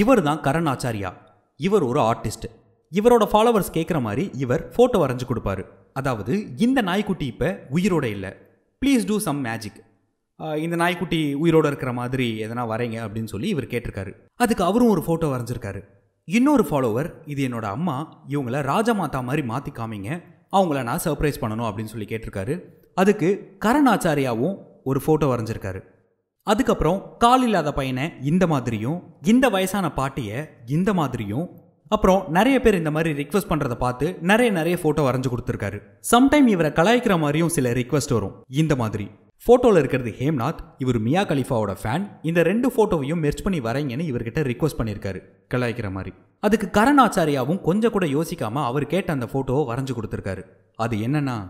இவர் தான் கரண் ஆச்சாரியா இவர் ஒரு ஆர்டிஸ்ட் இவரோட ஃபாலோவர்ஸ் கேட்குற மாதிரி இவர் ஃபோட்டோ வரைஞ்சு கொடுப்பாரு அதாவது இந்த நாய்க்குட்டி இப்போ உயிரோட இல்லை ப்ளீஸ் டூ சம் மேஜிக் இந்த நாய்க்குட்டி உயிரோடு இருக்கிற மாதிரி எதனா வரைங்க அப்படின்னு சொல்லி இவர் கேட்டிருக்காரு அதுக்கு அவரும் ஒரு ஃபோட்டோ வரைஞ்சிருக்காரு இன்னொரு ஃபாலோவர் இது என்னோட அம்மா இவங்கள மாதா மாதிரி மாற்றி காமிங்க அவங்கள நான் சர்ப்ரைஸ் பண்ணணும் அப்படின்னு சொல்லி கேட்டிருக்காரு அதுக்கு கரண் ஆச்சாரியாவும் ஒரு ஃபோட்டோ வரைஞ்சிருக்காரு அதுக்கப்புறம் கால் இல்லாத பையனை இந்த மாதிரியும் இந்த வயசான பாட்டியை இந்த மாதிரியும் அப்புறம் நிறைய பேர் இந்த மாதிரி ரிக்வஸ்ட் பண்றதை பார்த்து நிறைய நிறைய போட்டோ வரைஞ்சு கொடுத்துருக்காரு சம்டைம் இவரை கலாய்க்கிற மாதிரியும் சில ரிக்வஸ்ட் வரும் இந்த மாதிரி ஃபோட்டோவில் இருக்கிறது ஹேம்நாத் இவர் மியா கலிஃபாவோட ஃபேன் இந்த ரெண்டு ஃபோட்டோவையும் மெர்ச் பண்ணி வரைங்கன்னு இவர்கிட்ட ரிக்வஸ்ட் பண்ணியிருக்காரு கலாய்க்கிற மாதிரி அதுக்கு கரண் ஆச்சாரியாவும் கொஞ்சம் கூட யோசிக்காம அவர் கேட்ட அந்த ஃபோட்டோவை வரைஞ்சு கொடுத்துருக்காரு அது என்னன்னா